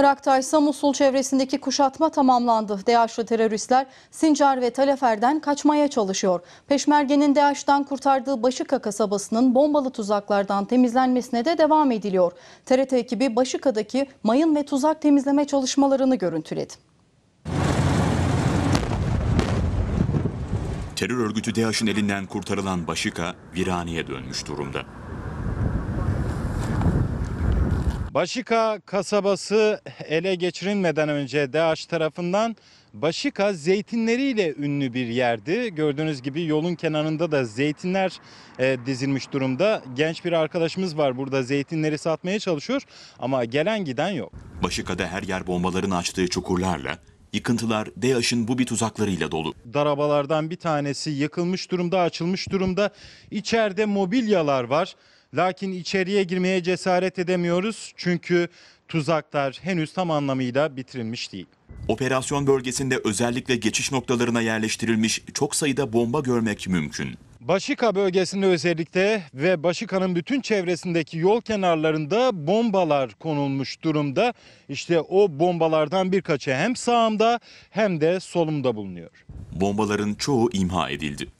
Irak'ta ise çevresindeki kuşatma tamamlandı. DAEŞ'li teröristler Sincar ve Talefer'den kaçmaya çalışıyor. Peşmergenin DAEŞ'ten kurtardığı Başıka kasabasının bombalı tuzaklardan temizlenmesine de devam ediliyor. TRT ekibi Başıka'daki mayın ve tuzak temizleme çalışmalarını görüntüledi. Terör örgütü DAEŞ'in elinden kurtarılan Başıka viraniye dönmüş durumda. Başika kasabası ele geçirilmeden önce DAEŞ tarafından Başika zeytinleriyle ünlü bir yerdi. Gördüğünüz gibi yolun kenarında da zeytinler e, dizilmiş durumda. Genç bir arkadaşımız var burada zeytinleri satmaya çalışıyor ama gelen giden yok. Başika'da her yer bombaların açtığı çukurlarla Yıkıntılar DAEŞ'in bu bir tuzaklarıyla dolu. Darabalardan bir tanesi yıkılmış durumda, açılmış durumda. İçeride mobilyalar var. Lakin içeriye girmeye cesaret edemiyoruz çünkü tuzaklar henüz tam anlamıyla bitirilmiş değil. Operasyon bölgesinde özellikle geçiş noktalarına yerleştirilmiş çok sayıda bomba görmek mümkün. Başika bölgesinde özellikle ve Başika'nın bütün çevresindeki yol kenarlarında bombalar konulmuş durumda. İşte o bombalardan birkaçı hem sağımda hem de solumda bulunuyor. Bombaların çoğu imha edildi.